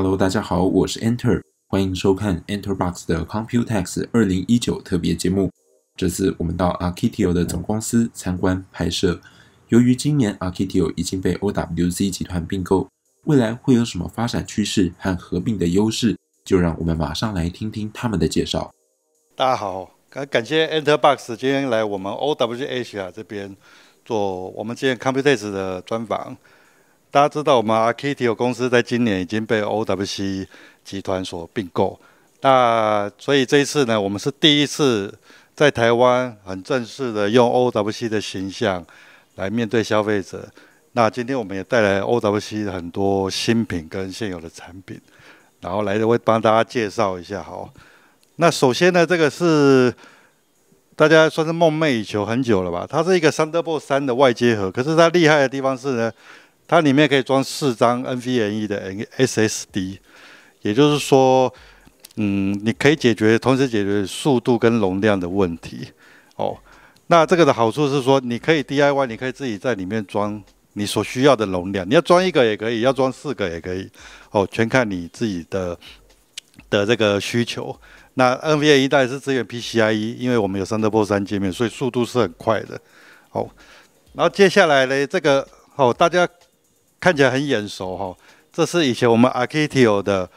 Hello，大家好，我是 Enter，欢迎收看 Enterbox 的 Computex 2019特别节目。这次我们到 a r c t i o 的总公司参观拍摄。由于今年 a r c t i o 已经被 OWC 集团并购，未来会有什么发展趋势和合并的优势？就让我们马上来听听他们的介绍。大家好，感感谢 Enterbox 今天来我们 OWH 啊这边做我们今天 Computex 的专访。大家知道，我们阿 K T o 公司在今年已经被 OWC 集团所并购。那所以这一次呢，我们是第一次在台湾很正式的用 OWC 的形象来面对消费者。那今天我们也带来 OWC 很多新品跟现有的产品，然后来会帮大家介绍一下。好，那首先呢，这个是大家算是梦寐以求很久了吧？它是一个三 d e r b l e 三的外接盒，可是它厉害的地方是呢。它里面可以装四张 NVME 的 SSD，也就是说，嗯，你可以解决同时解决速度跟容量的问题哦。那这个的好处是说，你可以 DIY，你可以自己在里面装你所需要的容量，你要装一个也可以，要装四个也可以，哦，全看你自己的的这个需求。那 NVMe 一代是支援 PCIe，因为我们有 Thunderbolt 三界面，所以速度是很快的。好，然后接下来呢，这个哦，大家。看起来很眼熟哈，这是以前我们 a h i t i o 的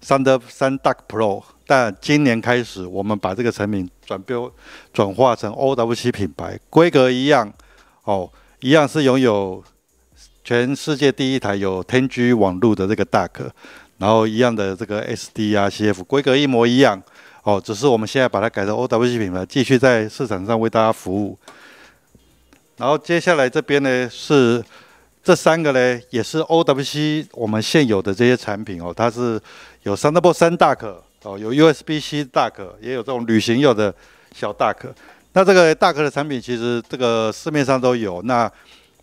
三的三 Duck Pro，但今年开始我们把这个产品转标转化成 OWC 品牌，规格一样哦，一样是拥有全世界第一台有天居 g 网络的这个 duck，然后一样的这个 SDR CF 规格一模一样哦，只是我们现在把它改成 OWC 品牌，继续在市场上为大家服务。然后接下来这边呢是。这三个呢，也是 OWC 我们现有的这些产品哦，它是有三 W 三大壳哦，有 U S B C 大壳，也有这种旅行用的小大壳。那这个大壳的产品其实这个市面上都有。那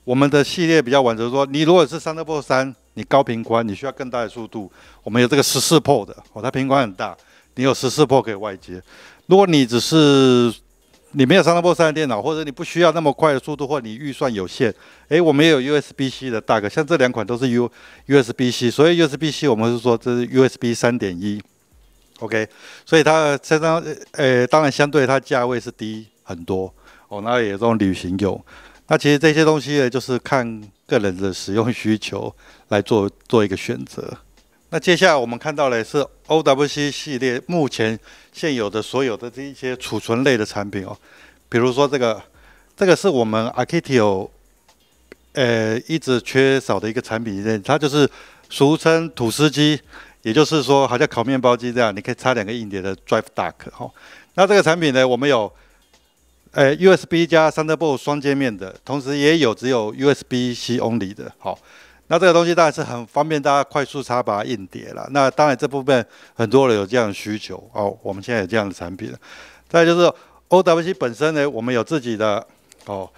我们的系列比较完整，说你如果是三 W 三，你高频宽你需要更大的速度，我们有这个十四破的哦，它频宽很大，你有十四破可以外接。如果你只是你没有三到八三的电脑，或者你不需要那么快的速度，或你预算有限，诶，我们也有 USB C 的大个，像这两款都是 U USB C，所以 USB C 我们是说这是 USB 三点一，OK，所以它相当呃，当然相对它价位是低很多，哦，那也这种旅行用，那其实这些东西呢，就是看个人的使用需求来做做一个选择。那接下来我们看到嘞是 OWC 系列目前现有的所有的这一些储存类的产品哦，比如说这个，这个是我们 Akitio 呃一直缺少的一个产品线，它就是俗称吐司机，也就是说好像烤面包机这样，你可以插两个硬碟的 drive dock 哈。那这个产品呢，我们有呃 USB 加 Thunderbolt 双界面的，同时也有只有 USB C only 的，好。那这个东西当然是很方便大家快速插拔硬碟了。那当然这部分很多人有这样的需求哦，我们现在有这样的产品。再就是 OWC 本身呢，我们有自己的哦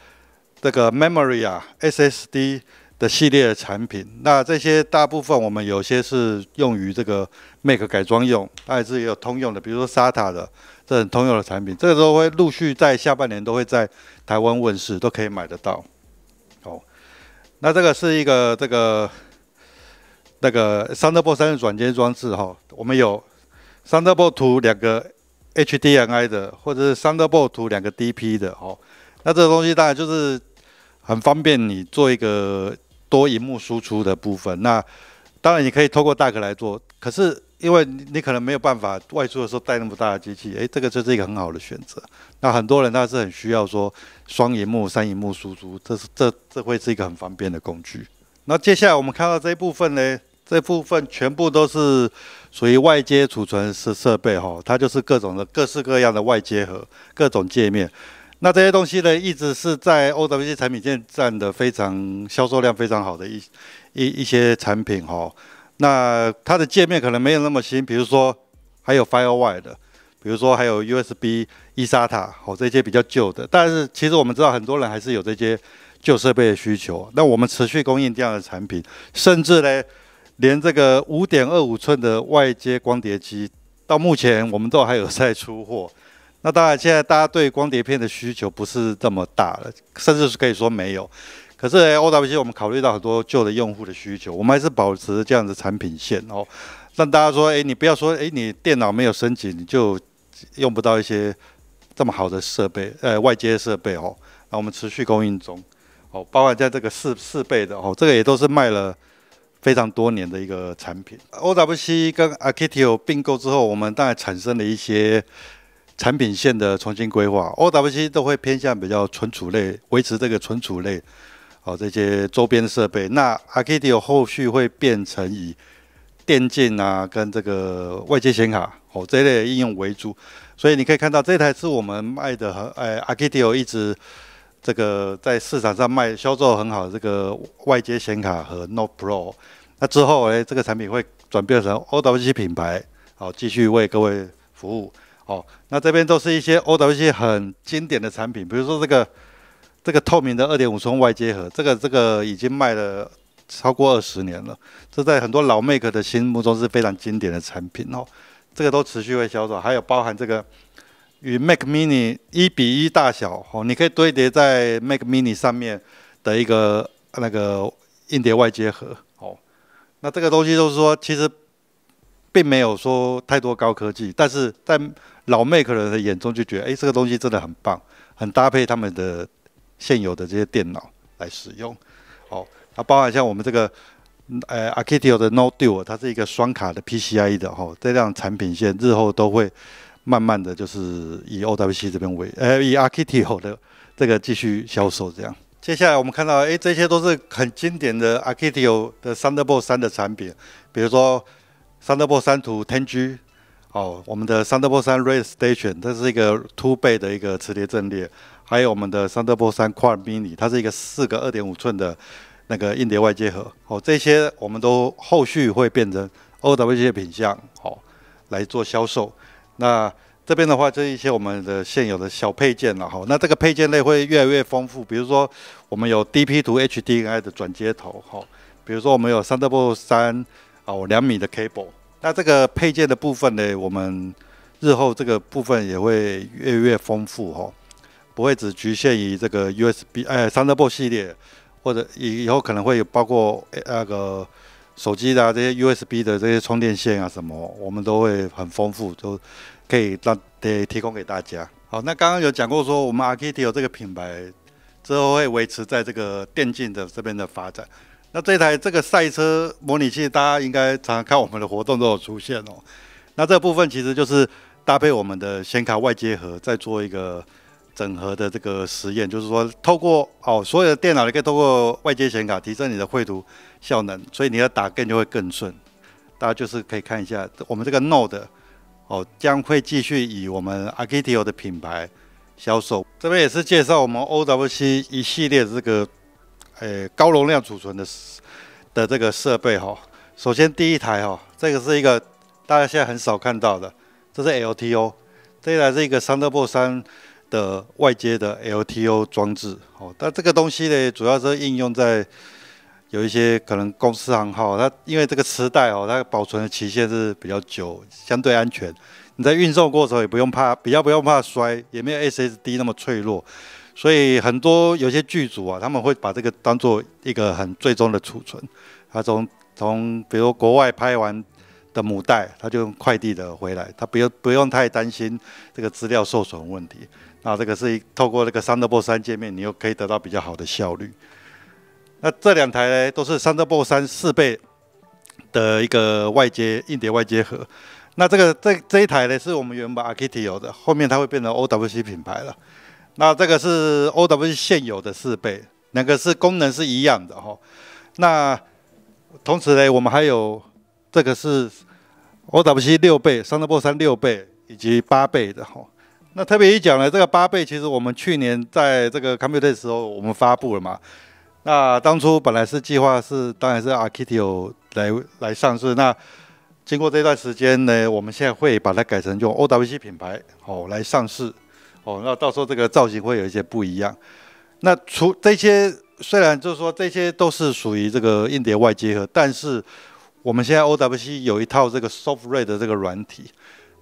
这个 memory 啊 SSD 的系列产品。那这些大部分我们有些是用于这个 make 改装用，但是也有通用的，比如说 SATA 的这很通用的产品。这个时候会陆续在下半年都会在台湾问世，都可以买得到哦。那这个是一个这个那个三 t 三的转接装置哈，我们有三 t 图两个 HDMI 的，或者是三 t 图两个 DP 的。哦。那这个东西当然就是很方便你做一个多荧幕输出的部分。那当然你可以透过 DAC 来做，可是。因为你可能没有办法外出的时候带那么大的机器，哎，这个就是一个很好的选择。那很多人他是很需要说双荧幕、三荧幕输出，这是这这会是一个很方便的工具。那接下来我们看到这一部分呢，这部分全部都是属于外接储存设设备哈，它就是各种的各式各样的外接盒、各种界面。那这些东西呢，一直是在 O W C 产品线占的非常销售量非常好的一一一些产品哈。那它的界面可能没有那么新，比如说还有 FireWire 的，比如说还有 USB、E SATA 好这些比较旧的。但是其实我们知道，很多人还是有这些旧设备的需求。那我们持续供应这样的产品，甚至呢，连这个5.25五寸的外接光碟机，到目前我们都还有在出货。那当然，现在大家对光碟片的需求不是这么大了，甚至是可以说没有。可是 O W C 我们考虑到很多旧的用户的需求，我们还是保持这样的产品线哦，让大家说，哎，你不要说，哎，你电脑没有升级你就用不到一些这么好的设备，呃，外接设备哦，那我们持续供应中哦，包括在这个四四倍的哦，这个也都是卖了非常多年的一个产品。O W C 跟 Akitio 并购之后，我们当然产生了一些产品线的重新规划，O W C 都会偏向比较存储类，维持这个存储类。哦，这些周边设备，那 a c a d i a 后续会变成以电竞啊，跟这个外接显卡哦这一类应用为主，所以你可以看到这台是我们卖的很，哎 a c a d i a 一直这个在市场上卖销售很好，的这个外接显卡和 Note Pro，那之后哎，这个产品会转变成 OWC 品牌，好，继续为各位服务。哦，那这边都是一些 OWC 很经典的产品，比如说这个。这个透明的二点五寸外接盒，这个这个已经卖了超过二十年了，这在很多老 Mac 的心目中是非常经典的产品哦。这个都持续会销售，还有包含这个与 Mac Mini 一比一大小哦，你可以堆叠在 Mac Mini 上面的一个那个硬碟外接盒哦。那这个东西就是说，其实并没有说太多高科技，但是在老 Mac 人的眼中就觉得，哎，这个东西真的很棒，很搭配他们的。现有的这些电脑来使用，哦，它包含像我们这个呃 a r c a d i o 的 n o t e Duo，它是一个双卡的 PCI 的哈，这辆产品线日后都会慢慢的就是以 OWC 这边为，呃，以 a r c a d i o 的这个继续销售这样。接下来我们看到，哎，这些都是很经典的 a r c a d i o 的三 double 三的产品，比如说三 double 三图 Ten G，哦，我们的三 double 三 Red Station，这是一个凸背的一个磁碟阵列。还有我们的三 W 三 q u a n Mini，它是一个四个二点五寸的那个硬碟外接盒。哦，这些我们都后续会变成 OW 这些品项，哦来做销售。那这边的话，这一些我们的现有的小配件了，哈。那这个配件类会越来越丰富，比如说我们有 DP 图 HDMI 的转接头，哈。比如说我们有三 W 三哦两米的 cable。那这个配件的部分呢，我们日后这个部分也会越来越丰富，哈。不会只局限于这个 U S B，哎，Thunderbolt 系列，或者以以后可能会有包括那个手机的这些 U S B 的这些充电线啊什么，我们都会很丰富，都可以让得提供给大家。好，那刚刚有讲过说我们 Akiti o 这个品牌，之后会维持在这个电竞的这边的发展。那这台这个赛车模拟器，大家应该常常看我们的活动都有出现哦。那这部分其实就是搭配我们的显卡外接盒，再做一个。整合的这个实验，就是说，透过哦，所有的电脑你可以透过外接显卡提升你的绘图效能，所以你要打更就会更顺。大家就是可以看一下，我们这个 Node 哦，将会继续以我们 Arctio 的品牌销售。这边也是介绍我们 OWC 一系列这个诶高容量储存的的这个设备哈。首先第一台哈，这个是一个大家现在很少看到的，这是 LTO。这一台是一个三 d e r b l e 三。的外接的 LTO 装置，哦，但这个东西呢，主要是应用在有一些可能公司行号，它因为这个磁带哦，它保存的期限是比较久，相对安全。你在运送过程也不用怕，比较不用怕摔，也没有 SSD 那么脆弱。所以很多有些剧组啊，他们会把这个当做一个很最终的储存。他从从比如国外拍完的母带，他就用快递的回来，他不用不用太担心这个资料受损问题。那这个是透过这个三 d 波 b l 三界面，你又可以得到比较好的效率。那这两台呢，都是三 d 波 b l 三四倍的一个外接硬碟外接盒。那这个这这一台呢，是我们原本 Akitio 的，后面它会变成 OWC 品牌了。那这个是 OWC 现有的四倍，两个是功能是一样的哈。那同时呢，我们还有这个是 OWC 六倍、三 d 波 b l 三六倍以及八倍的哈。那特别一讲呢，这个八倍其实我们去年在这个 c o m p u t e r 的时候我们发布了嘛。那当初本来是计划是，当然是 Arctiio 来来上市。那经过这段时间呢，我们现在会把它改成用 OWC 品牌哦来上市哦。那到时候这个造型会有一些不一样。那除这些，虽然就是说这些都是属于这个硬碟外接合，但是我们现在 OWC 有一套这个 software 的这个软体。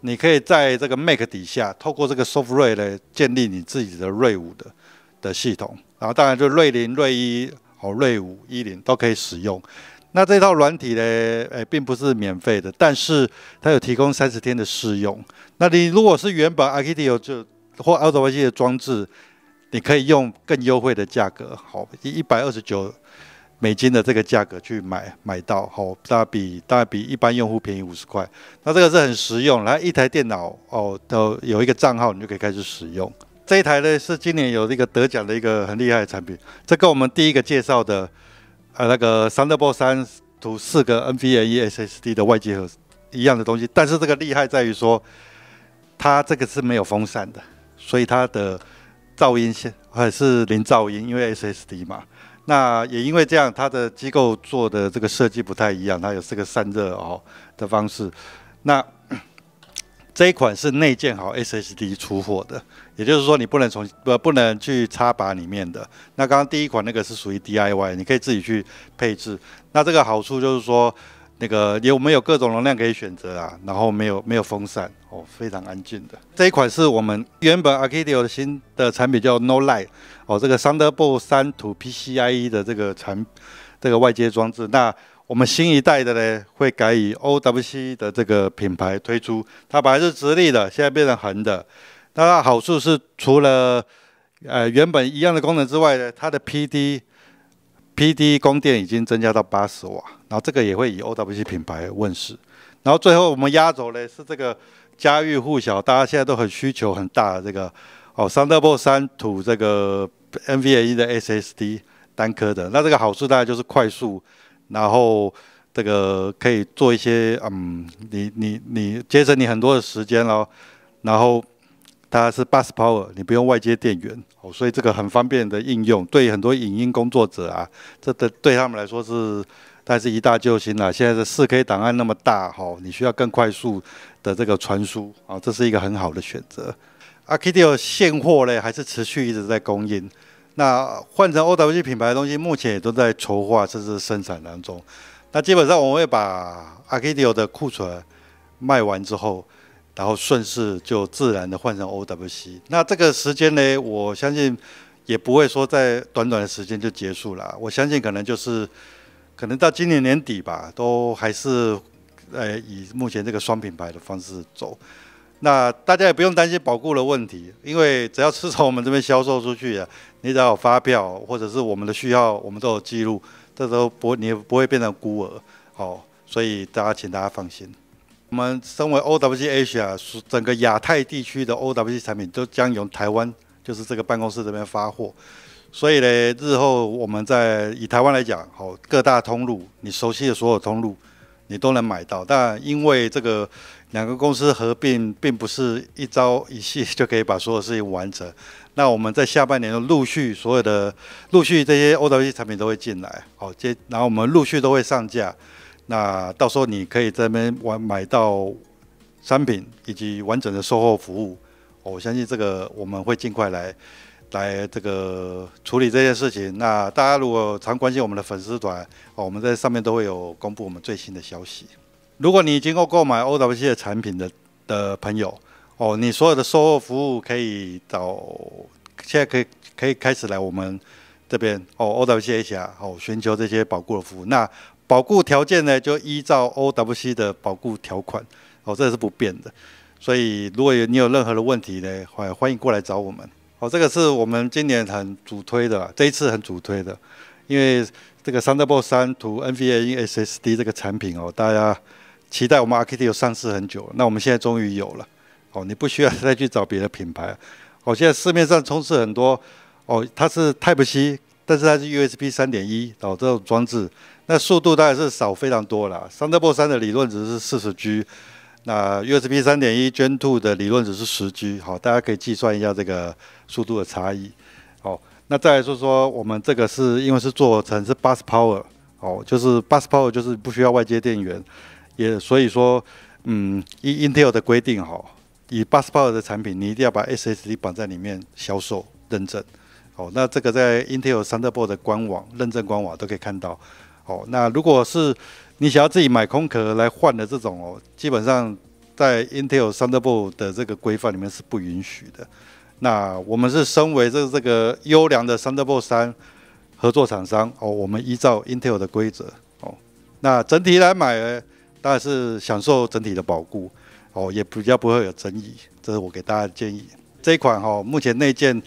你可以在这个 Make 底下，透过这个 Software 来建立你自己的瑞五的的系统。然后当然就瑞零、瑞一、好瑞五、一零都可以使用。那这套软体呢，诶，并不是免费的，但是它有提供三十天的试用。那你如果是原本 a r d u i n 就或 a r 维 u i 的装置，你可以用更优惠的价格，好，一百二十九。美金的这个价格去买买到，哦，大概比大概比一般用户便宜五十块，那这个是很实用。然后一台电脑，哦，都有一个账号，你就可以开始使用。这一台呢是今年有一个得奖的一个很厉害的产品，这跟我们第一个介绍的，呃，那个三 l 八三图四个 N V A e S S D 的外接盒一样的东西，但是这个厉害在于说，它这个是没有风扇的，所以它的噪音线还是零噪音，因为 S S D 嘛。那也因为这样，它的机构做的这个设计不太一样，它有四个散热哦的方式。那 这一款是内建好 SSD 出货的，也就是说你不能从不不能去插拔里面的。那刚刚第一款那个是属于 DIY，你可以自己去配置。那这个好处就是说。那个有没有各种容量可以选择啊？然后没有没有风扇哦，非常安静的这一款是我们原本 a c a d i o 的新的产品叫 No Light 哦，这个 Thunderbolt 三 to PCIe 的这个产这个外接装置。那我们新一代的呢，会改以 OWC 的这个品牌推出，它本来是直立的，现在变成横的。那它好处是除了呃原本一样的功能之外呢，它的 PD。P D 供电已经增加到八十瓦，然后这个也会以 O W C 品牌问世。然后最后我们压轴嘞是这个家喻户晓，大家现在都很需求很大的这个哦，三 d o b l 三土这个 n V A E 的 S S D 单颗的。那这个好处大概就是快速，然后这个可以做一些嗯，你你你节省你很多的时间咯，然后。它是 bus power，你不用外接电源，哦，所以这个很方便的应用，对很多影音工作者啊，这个对他们来说是，但是一大救星啦。现在的四 k 档案那么大，哈，你需要更快速的这个传输，啊，这是一个很好的选择。a k i d i o 现货嘞，还是持续一直在供应。那换成 o w g 品牌的东西，目前也都在筹划甚至生产当中。那基本上，我们会把 a k i d i o 的库存卖完之后。然后顺势就自然的换成 OWC，那这个时间呢，我相信也不会说在短短的时间就结束了，我相信可能就是可能到今年年底吧，都还是呃以目前这个双品牌的方式走。那大家也不用担心保固的问题，因为只要是从我们这边销售出去的，你只要有发票或者是我们的需要，我们都有记录，这都不你不会变成孤儿哦，所以大家请大家放心。我们身为 O W G H 啊，整个亚太地区的 O W G 产品都将由台湾，就是这个办公室这边发货。所以呢，日后我们在以台湾来讲，好各大通路，你熟悉的所有通路，你都能买到。但因为这个两个公司合并，并不是一朝一夕就可以把所有事情完成。那我们在下半年陆续所有的陆续这些 O W G 产品都会进来，好接，然后我们陆续都会上架。那到时候你可以在那边玩买到商品以及完整的售后服务，我相信这个我们会尽快来来这个处理这件事情。那大家如果常关心我们的粉丝团，我们在上面都会有公布我们最新的消息。如果你已经够购买 OWC 的产品的的朋友，哦，你所有的售后服务可以找，现在可以可以开始来我们这边哦，OWC 一下哦，寻求这些保护的服务。那保固条件呢，就依照 OWC 的保固条款哦，这是不变的。所以如果有你有任何的问题呢，欢欢迎过来找我们哦。这个是我们今年很主推的，这一次很主推的，因为这个三 W 三图 n v a SSD 这个产品哦，大家期待我们 r k t 有上市很久，那我们现在终于有了哦。你不需要再去找别的品牌哦。现在市面上充斥很多哦，它是 Type C。但是它是 USB 3.1好这种装置，那速度当然是少非常多了。Thunderbolt 3的理论值是 40G，那 USB 3.1 Gen 2的理论值是 10G。好，大家可以计算一下这个速度的差异。好，那再来说说我们这个是因为是做成是 Bus Power 好，就是 Bus Power 就是不需要外接电源，也所以说嗯，以 Intel 的规定哈，以 Bus Power 的产品你一定要把 SSD 绑在里面销售认证。哦，那这个在 Intel s u n d r b o l t 的官网认证官网都可以看到。哦，那如果是你想要自己买空壳来换的这种哦，基本上在 Intel s u n d e b r b o l t 的这个规范里面是不允许的。那我们是身为这这个优良的 h u n d e r b o l t 三合作厂商哦，我们依照 Intel 的规则哦，那整体来买，当然是享受整体的保护哦，也比较不会有争议。这是我给大家的建议。这一款哈，目前内建。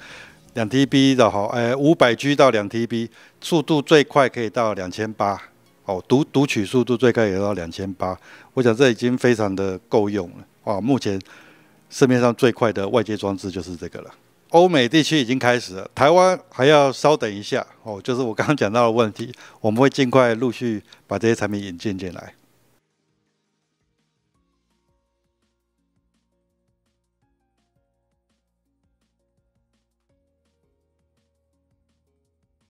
两 T B 的哈，诶，五百 G 到两 T B，速度最快可以到两千八，哦，读读取速度最快也到两千八，我想这已经非常的够用了，哦，目前市面上最快的外接装置就是这个了。欧美地区已经开始了，台湾还要稍等一下，哦，就是我刚刚讲到的问题，我们会尽快陆续把这些产品引进进来。